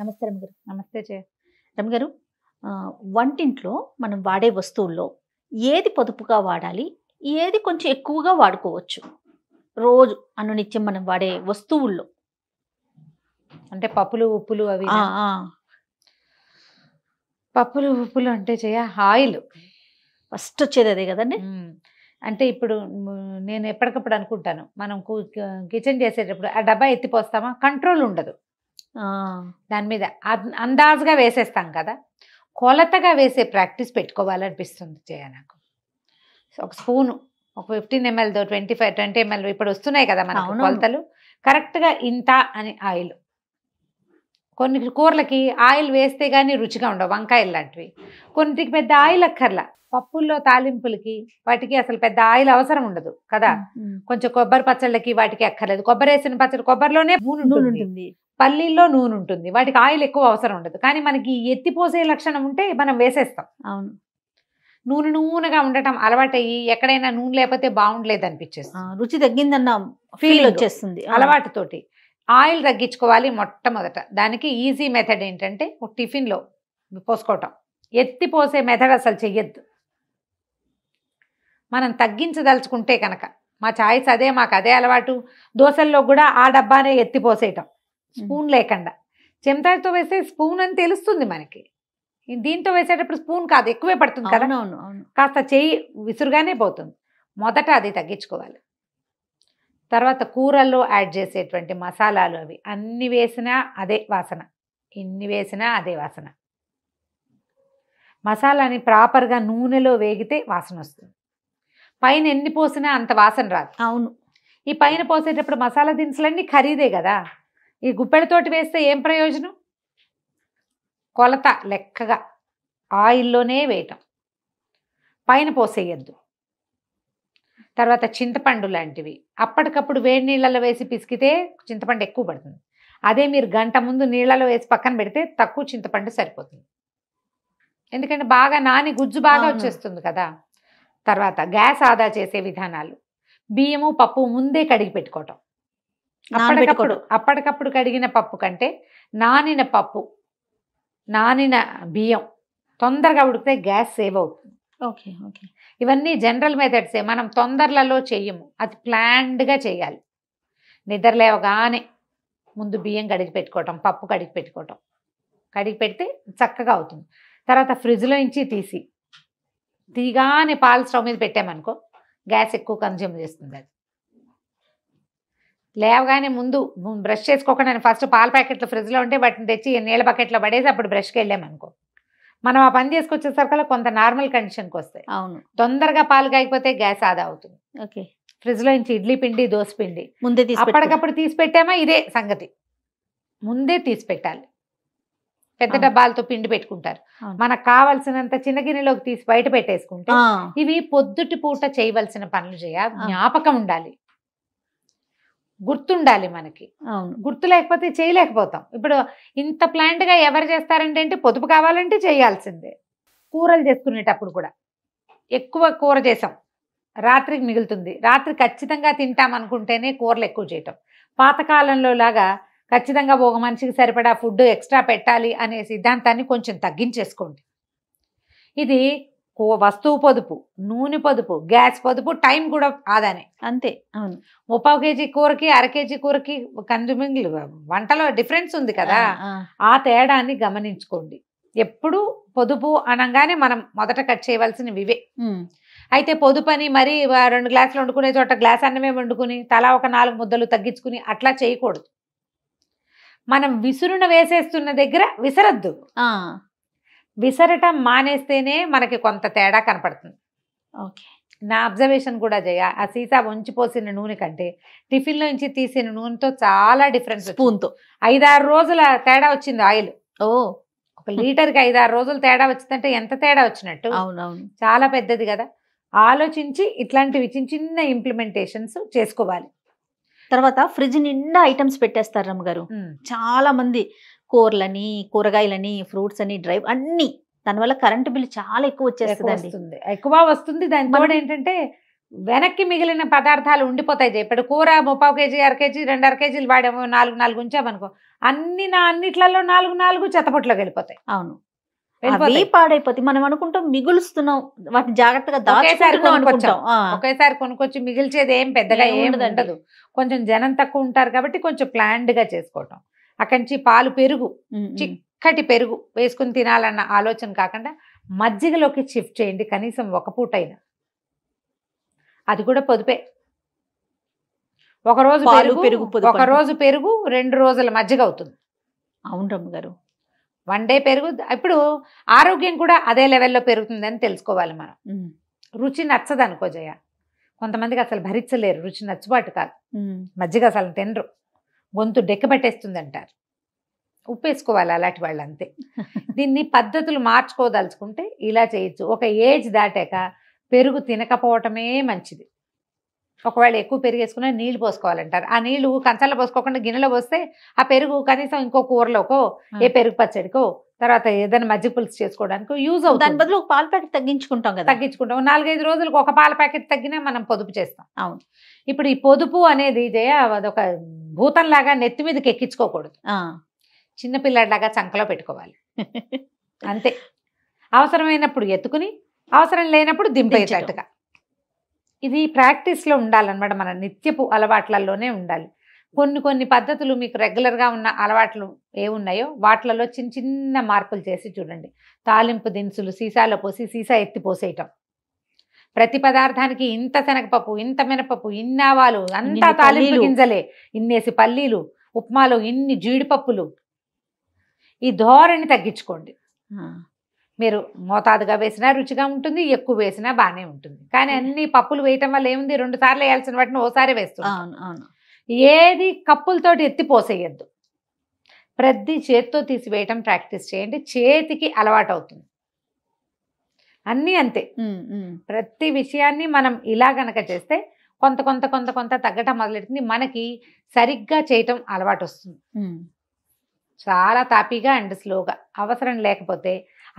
నమస్తే గారు నమస్తే జయ గారు వంటింట్లో మనం వాడే వస్తువుల్లో ఏది పొదుపుగా వాడాలి ఏది కొంచెం ఎక్కువగా వాడుకోవచ్చు రోజు నిత్యం మనం వాడే వస్తువుల్లో అంటే పప్పులు ఉప్పులు అవి పప్పులు ఉప్పులు అంటే చేయ ఆయిల్ ఫస్ట్ వచ్చేది అదే కదండి అంటే ఇప్పుడు నేను ఎప్పటికప్పుడు అనుకుంటాను మనం కిచెన్ చేసేటప్పుడు ఆ డబ్బా ఎత్తిపోస్తామా కంట్రోల్ ఉండదు దాని మీద అందాజుగా వేసేస్తాం కదా కొలతగా వేసే ప్రాక్టీస్ పెట్టుకోవాలనిపిస్తుంది చేయ నాకు ఒక స్పూను ఒక ఫిఫ్టీన్ ఎంఎల్తో ట్వంటీ ఫైవ్ ట్వంటీ ఎంఎల్ ఇప్పుడు వస్తున్నాయి కదా మన కొలతలు కరెక్ట్గా ఇంత అని ఆయిల్ కొన్ని కూరలకి ఆయిల్ వేస్తే కానీ రుచిగా ఉండవు వంకాయలు లాంటివి కొన్నిటికి పెద్ద ఆయిల్ అక్కర్లా పప్పుల్లో తాలింపులకి వాటికి అసలు పెద్ద ఆయిల్ అవసరం ఉండదు కదా కొంచెం కొబ్బరి పచ్చళ్ళకి వాటికి అక్కర్లేదు కొబ్బరి వేసిన పచ్చడి కొబ్బరిలోనే నూనె ఉంటుంది పల్లీల్లో నూనె ఉంటుంది వాటికి ఆయిల్ ఎక్కువ అవసరం ఉండదు కానీ మనకి ఎత్తిపోసే లక్షణం ఉంటే మనం వేసేస్తాం అవును నూనె నూనెగా ఉండటం అలవాటయ్యి ఎక్కడైనా నూనె లేకపోతే బాగుండలేదు అనిపించేసి రుచి తగ్గిందన్న ఫీల్ వచ్చేస్తుంది అలవాటుతోటి ఆయిల్ తగ్గించుకోవాలి మొట్టమొదట దానికి ఈజీ మెథడ్ ఏంటంటే ఒక టిఫిన్లో పోసుకోవటం ఎత్తిపోసే మెథడ్ అసలు చెయ్యొద్దు మనం తగ్గించదలుచుకుంటే కనుక మా ఛాయిస్ అదే మాకు అదే అలవాటు దోశల్లో కూడా ఆ డబ్బానే ఎత్తిపోసేయటం స్పూన్ లేకుండా చెంచాతో వేస్తే స్పూన్ అని తెలుస్తుంది మనకి దీంతో వేసేటప్పుడు స్పూన్ కాదు ఎక్కువే పడుతుంది కదా కాస్త చేయి విసురుగానే పోతుంది మొదట అది తగ్గించుకోవాలి తర్వాత కూరల్లో యాడ్ చేసేటువంటి మసాలాలు అవి అన్ని వేసినా అదే వాసన ఎన్ని వేసినా అదే వాసన మసాలాని ప్రాపర్గా నూనెలో వేగితే వాసన వస్తుంది పైన ఎన్ని పోసినా అంత వాసన రాదు అవును ఈ పైన పోసేటప్పుడు మసాలా దినుసులన్నీ ఖరీదే కదా ఈ గుప్పెడతోటి వేస్తే ఏం ప్రయోజనం కొలత లెక్కగా ఆయిల్లోనే వేయటం పైన పోసేయద్దు తర్వాత చింతపండు లాంటివి అప్పటికప్పుడు వేడి నీళ్ళలో వేసి పిసికితే చింతపండు ఎక్కువ పడుతుంది అదే మీరు గంట ముందు నీళ్ళలో వేసి పక్కన పెడితే తక్కువ చింతపండు సరిపోతుంది ఎందుకంటే బాగా నాని గుజ్జు బాగా వచ్చేస్తుంది కదా తర్వాత గ్యాస్ ఆదా చేసే విధానాలు బియ్యము పప్పు ముందే కడిగి పెట్టుకోవటం అప్పటికప్పుడు అప్పటికప్పుడు కడిగిన పప్పు కంటే నానిన పప్పు నానిన బియ్యం తొందరగా ఉడికితే గ్యాస్ సేవ్ అవుతుంది ఓకే ఓకే ఇవన్నీ జనరల్ మెథడ్సే మనం తొందరలలో చెయ్యము అది ప్లాన్డ్గా చేయాలి నిద్ర లేవగానే ముందు బియ్యం కడిగి పెట్టుకోవటం పప్పు కడిగి పెట్టుకోవటం కడిగి పెడితే చక్కగా అవుతుంది తర్వాత ఫ్రిడ్జ్లో నుంచి తీసి తీగానే పాలు స్టవ్ మీద పెట్టామనుకో గ్యాస్ ఎక్కువ కన్జ్యూమ్ చేస్తుంది అది లేవగానే ముందు బ్రష్ చేసుకోకుండా నేను ఫస్ట్ పాల ప్యాకెట్లు ఫ్రిడ్జ్లో ఉంటే వాటిని తెచ్చి నీళ్ళ బకెట్లో పడేసి అప్పుడు బ్రష్కి వెళ్ళామనుకో మనం ఆ పని చేసుకొచ్చేసరికల్లా కొంత నార్మల్ కండిషన్కి వస్తాయి అవును తొందరగా పాలు కాగిపోతే గ్యాస్ ఆదా అవుతుంది ఓకే ఫ్రిడ్జ్లో నుంచి ఇడ్లీ పిండి దోశ పిండి ముందే అప్పటికప్పుడు తీసి పెట్టామా ఇదే సంగతి ముందే తీసి పెట్టాలి పెద్ద డబ్బాలతో పిండి పెట్టుకుంటారు మనకు కావలసినంత చిన్న గిన్నెలోకి తీసి బయట పెట్టేసుకుంటే ఇవి పొద్దుటి పూట చేయవలసిన పనులు చేయాలి జ్ఞాపకం ఉండాలి గుర్తుండాలి మనకి అవును గుర్తు లేకపోతే చేయలేకపోతాం ఇప్పుడు ఇంత ప్లాంట్గా ఎవరు చేస్తారంటే అంటే పొదుపు కావాలంటే చేయాల్సిందే కూరలు చేసుకునేటప్పుడు కూడా ఎక్కువ కూర చేసాం రాత్రికి మిగులుతుంది రాత్రి ఖచ్చితంగా తింటాం అనుకుంటేనే కూరలు ఎక్కువ చేయటం పాతకాలంలో లాగా ఖచ్చితంగా ఒక మనిషికి సరిపడా ఫుడ్ ఎక్స్ట్రా పెట్టాలి అనే సిద్ధాంతాన్ని కొంచెం తగ్గించేసుకోండి ఇది వస్తువు పొదుపు నూనె పొదుపు గ్యాస్ పొదుపు టైం కూడా ఆదానే అంతే అవును ముప్పై కేజీ కూరకి అర కేజీ కూరకి కంజుమింగ్ వంటలో డిఫరెన్స్ ఉంది కదా ఆ తేడాన్ని గమనించుకోండి ఎప్పుడు పొదుపు అనగానే మనం మొదట కట్ చేయవలసినవి వివే అయితే పొదుపు అని మరి రెండు గ్లాసులు వండుకునే చోట గ్లాస్ అన్నమే వండుకుని తలా ఒక నాలుగు ముద్దలు తగ్గించుకుని అట్లా చేయకూడదు మనం విసురున వేసేస్తున్న దగ్గర విసరద్దు విసరటం మానేస్తేనే మనకి కొంత తేడా కనపడుతుంది ఓకే నా అబ్జర్వేషన్ కూడా జయ ఆ సీసా ఉంచిపోసిన నూనె కంటే టిఫిన్ నుంచి తీసిన నూనెతో చాలా డిఫరెన్స్ స్పూన్తో ఐదారు రోజుల తేడా వచ్చింది ఆయిల్ ఓ ఒక లీటర్కి ఐదారు రోజులు తేడా వచ్చిందంటే ఎంత తేడా వచ్చినట్టు అవునవును చాలా పెద్దది కదా ఆలోచించి ఇట్లాంటివి చిన్న చిన్న ఇంప్లిమెంటేషన్స్ చేసుకోవాలి తర్వాత ఫ్రిడ్జ్ నిండా ఐటమ్స్ పెట్టేస్తారు రమ్మగారు చాలా మంది కూరలని కూరగాయలని ఫ్రూట్స్ అని డ్రైవ్ అన్ని దానివల్ల కరెంటు బిల్ చాలా ఎక్కువ వచ్చేస్తుంది ఎక్కువ వస్తుంది దానితో ఏంటంటే వెనక్కి మిగిలిన పదార్థాలు ఉండిపోతాయి ఇప్పుడు కూర ముప్పావు కేజీ అర కేజీ రెండు అర కేజీలు వాడేమో నాలుగు నాలుగు ఉంచామనుకో అన్ని నా అన్నిట్లలో నాలుగు నాలుగు చెత్తపొట్లోకి వెళ్ళిపోతాయి అవును అవి పాడైపోతాయి మనం అనుకుంటాం మిగులుస్తున్నాం వాటిని జాగ్రత్తగా దాచేసారి ఒకేసారి కొనుక్కొచ్చి మిగిల్చేది ఏం పెద్దగా ఏం ఉండదు కొంచెం జనం తక్కువ ఉంటారు కాబట్టి కొంచెం ప్లాండ్గా గా చేసుకోవటం అక్కడి నుంచి పాలు పెరుగు చిక్కటి పెరుగు వేసుకుని తినాలన్న ఆలోచన కాకుండా మజ్జిగలోకి షిఫ్ట్ చేయండి కనీసం ఒక పూట అయినా అది కూడా పొదుపే ఒకరోజు పెరుగు ఒకరోజు పెరుగు రెండు రోజుల మజ్జిగ అవుతుంది అవును గారు వన్ డే పెరుగు ఇప్పుడు ఆరోగ్యం కూడా అదే లెవెల్లో పెరుగుతుందని తెలుసుకోవాలి మనం రుచి నచ్చదు జయ కొంతమందికి అసలు భరించలేరు రుచి నచ్చుబాటు కాదు మజ్జిగ అసలు తినరు గొంతు డెక్కబెట్టేస్తుంది అంటారు ఉప్పేసుకోవాలి అలాంటి వాళ్ళు అంతే దీన్ని పద్ధతులు మార్చుకోదలుచుకుంటే ఇలా చేయొచ్చు ఒక ఏజ్ దాటాక పెరుగు తినకపోవటమే మంచిది ఒకవేళ ఎక్కువ పెరిగేసుకున్నా నీళ్లు పోసుకోవాలంటారు ఆ నీళ్లు కంచాల్లో పోసుకోకుండా గిన్నెలో పోస్తే ఆ పెరుగు కనీసం ఇంకో కూరలోకో ఏ పెరుగు పచ్చడికో తర్వాత ఏదైనా మజ్జిగ పులుసు చేసుకోవడానికి యూజ్ అవుతుంది దాని బదులు ఒక పాల ప్యాకెట్ తగ్గించుకుంటాం కదా తగ్గించుకుంటాం నాలుగైదు రోజులకు ఒక పాల ప్యాకెట్ తగ్గినా మనం పొదుపు చేస్తాం అవును ఇప్పుడు ఈ పొదుపు అనేది జయ అదొక భూతంలాగా నెత్తి మీదకి ఎక్కించుకోకూడదు చిన్నపిల్లడిలాగా చంకలో పెట్టుకోవాలి అంతే అవసరమైనప్పుడు ఎత్తుకుని అవసరం లేనప్పుడు దింపేటట్టుగా ఇది ప్రాక్టీస్లో ఉండాలన్నమాట మన నిత్యపు అలవాట్లలోనే ఉండాలి కొన్ని కొన్ని పద్ధతులు మీకు రెగ్యులర్గా ఉన్న అలవాట్లు ఏమున్నాయో వాటిలలో చిన్న చిన్న మార్పులు చేసి చూడండి తాలింపు దినుసులు సీసాలో పోసి సీసా ఎత్తిపోసేయటం ప్రతి పదార్థానికి ఇంత శనగపప్పు ఇంత మినపప్పు ఇన్ని ఆవాలు అంతా తాలింపు గింజలే ఇన్నేసి పల్లీలు ఉప్మాలో ఇన్ని జీడిపప్పులు ఈ ధోరణి తగ్గించుకోండి మీరు మోతాదుగా వేసినా రుచిగా ఉంటుంది ఎక్కువ వేసినా బాగానే ఉంటుంది కానీ అన్ని పప్పులు వేయటం వల్ల ఏముంది రెండు సార్లు వేయాల్సిన వాటిని ఓసారి వేస్తుంది ఏది కప్పులతోటి ఎత్తిపోసేయద్దు ప్రతి చేత్తో తీసివేయటం ప్రాక్టీస్ చేయండి చేతికి అలవాటు అవుతుంది అన్నీ అంతే ప్రతి విషయాన్ని మనం ఇలా గనక చేస్తే కొంత కొంత కొంత కొంత తగ్గటం మొదలెడుతుంది మనకి సరిగ్గా చేయటం అలవాటు వస్తుంది చాలా తాపీగా అండ్ స్లోగా అవసరం లేకపోతే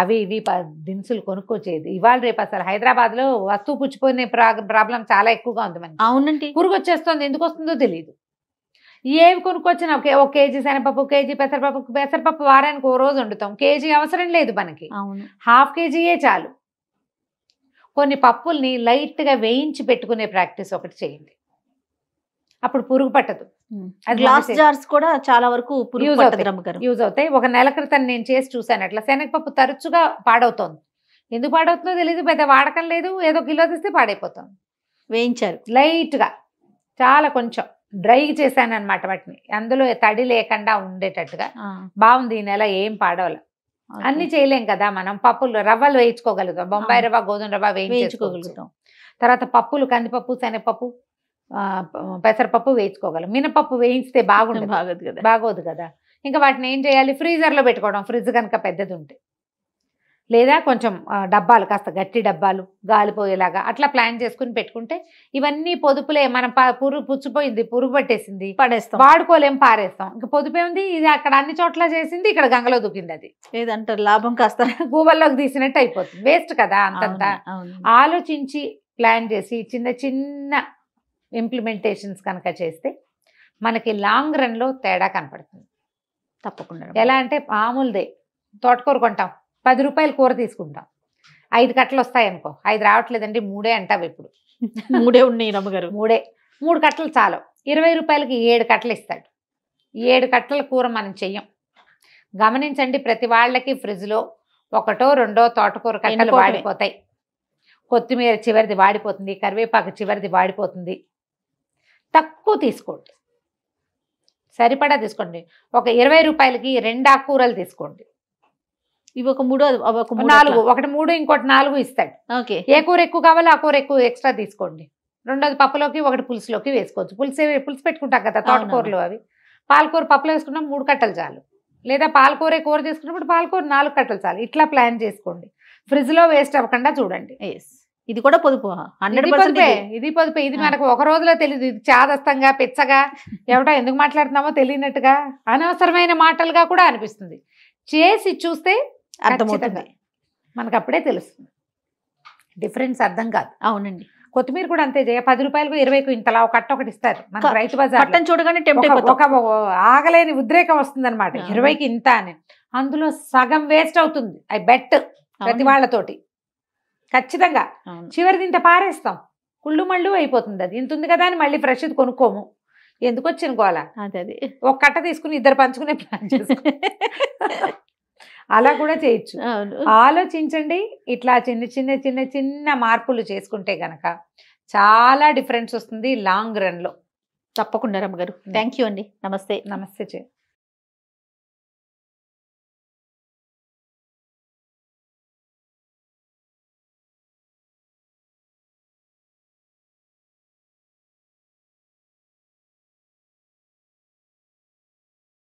అవి ఇవి దినుసులు కొనుక్కొచ్చేది ఇవాళ రేపు అసలు హైదరాబాద్లో వస్తువు పుచ్చిపోయిన ప్రాబ్లం చాలా ఎక్కువగా ఉంది మనకి అవునండి పురుగు వచ్చేస్తుంది ఎందుకు వస్తుందో తెలియదు ఏవి కొనుక్కొచ్చినా ఒక ఒక కేజీ శనగపప్పు కేజీ పెసరపప్పు పెసరపప్పు వారానికి ఓ రోజు వండుతాం కేజీ అవసరం లేదు మనకి హాఫ్ కేజీయే చాలు కొన్ని పప్పుల్ని లైట్గా వేయించి పెట్టుకునే ప్రాక్టీస్ ఒకటి చేయండి అప్పుడు పురుగు పట్టదు Hmm. గ్లాస్ జార్స్ కూడా చాలా వరకు యూజ్ అవుతాయి యూజ్ అవుతాయి ఒక నెల క్రితం నేను చేసి చూసాను అట్లా శనగపప్పు తరచుగా పాడవుతోంది ఎందుకు పాడవుతుందో తెలియదు పెద్ద వాడకం లేదు ఏదో కిలో తీస్తే పాడైపోతుంది వేయించారు లైట్గా చాలా కొంచెం డ్రై చేశాను అనమాట వాటిని అందులో తడి లేకుండా ఉండేటట్టుగా బాగుంది ఈ నెల ఏం పాడవలే అన్ని చేయలేం కదా మనం పప్పులు రవ్వలు వేయించుకోగలుగుతాం బొంబాయి రవ్వ గోధుమ రవ్వ వేయించుకోగలుగుతాం తర్వాత పప్పులు కందిపప్పు శనగపప్పు పెసరపప్పు వేయించుకోగలం మినపప్పు వేయించితే బాగుండదు బాగోదు కదా బాగోదు కదా ఇంకా వాటిని ఏం చేయాలి ఫ్రీజర్లో పెట్టుకోవడం ఫ్రిడ్జ్ కనుక పెద్దది ఉంటే లేదా కొంచెం డబ్బాలు కాస్త గట్టి డబ్బాలు గాలిపోయేలాగా అట్లా ప్లాన్ చేసుకుని పెట్టుకుంటే ఇవన్నీ పొదుపులే మనం పురుగు పుచ్చిపోయింది పురుగు పట్టేసింది పడేస్తాం వాడుకోలేం పారేస్తాం ఇంకా పొదుపే ఉంది ఇది అక్కడ అన్ని చోట్ల చేసింది ఇక్కడ గంగలో దూకింది అది ఏదంటారు లాభం కాస్త గూబల్లోకి తీసినట్టు అయిపోతుంది వేస్ట్ కదా అంతంతా ఆలోచించి ప్లాన్ చేసి చిన్న చిన్న ఇంప్లిమెంటేషన్స్ కనుక చేస్తే మనకి లాంగ్ రన్లో తేడా కనపడుతుంది తప్పకుండా ఎలా అంటే మామూలుదే తోటకూర కొంటాం పది రూపాయలు కూర తీసుకుంటాం ఐదు కట్టలు వస్తాయి అనుకో ఐదు రావట్లేదండి మూడే అంటావు ఇప్పుడు మూడే ఉన్నాయి రమ్మగారు మూడే మూడు కట్టలు చాలు ఇరవై రూపాయలకి ఏడు కట్టలు ఇస్తాడు ఏడు కట్టల కూర మనం చెయ్యం గమనించండి ప్రతి వాళ్ళకి ఫ్రిడ్జ్లో ఒకటో రెండో తోటకూర కట్టలు వాడిపోతాయి కొత్తిమీర చివరిది వాడిపోతుంది కరివేపాకు చివరిది వాడిపోతుంది తక్కువ తీసుకోండి సరిపడా తీసుకోండి ఒక ఇరవై రూపాయలకి రెండు ఆకుకూరలు తీసుకోండి ఇవి ఒక మూడో ఒక నాలుగు ఒకటి మూడు ఇంకోటి నాలుగు ఇస్తాడు ఓకే ఏ కూర ఎక్కువ కావాలో ఆ కూర ఎక్కువ ఎక్స్ట్రా తీసుకోండి రెండోది పప్పులోకి ఒకటి పులుసులోకి వేసుకోవచ్చు పులుసు పులుసు పెట్టుకుంటాం కదా తోటకూరలు అవి పాలకూర పప్పులో వేసుకున్నాం మూడు కట్టలు చాలు లేదా పాలకూర కూర తీసుకున్నప్పుడు పాలకూర నాలుగు కట్టలు చాలు ఇట్లా ప్లాన్ చేసుకోండి ఫ్రిడ్జ్లో వేస్ట్ అవ్వకుండా చూడండి ఎస్ ఇది కూడా పొదుపు ఇది పొదుపు ఇది మనకు ఒక రోజులో తెలియదు ఇది చాదస్తంగా పిచ్చగా ఎవటో ఎందుకు మాట్లాడుతున్నామో తెలియనట్టుగా అనవసరమైన మాటలుగా కూడా అనిపిస్తుంది చేసి చూస్తే అర్థమవుతుంది మనకు అప్పుడే తెలుస్తుంది డిఫరెన్స్ అర్థం కాదు అవునండి కొత్తిమీర కూడా అంతే చేయ పది రూపాయలకు ఇరవై ఇంతలా ఒక కట్ట ఒకటి ఇస్తారు మనకు రైతు బజార్ చూడగానే ఒక ఆగలేని ఉద్రేకం వస్తుంది అనమాట ఇరవైకి ఇంత అని అందులో సగం వేస్ట్ అవుతుంది ఐ బెట్ ప్రతి వాళ్ళతోటి ఖచ్చితంగా చివరిది ఇంత పారేస్తాం కుళ్ళు మళ్ళు అయిపోతుంది అది ఇంత ఉంది కదా అని మళ్ళీ ఫ్రెష్ కొనుక్కోము ఎందుకు వచ్చి అనుకోవాలి ఒక కట్ట తీసుకుని ఇద్దరు పంచుకునే ప్లాన్ అలా కూడా చేయొచ్చు ఆలోచించండి ఇట్లా చిన్న చిన్న చిన్న చిన్న మార్పులు చేసుకుంటే గనక చాలా డిఫరెన్స్ వస్తుంది లాంగ్ రన్లో తప్పకుండా రమ్మగారు థ్యాంక్ యూ అండి నమస్తే నమస్తే చే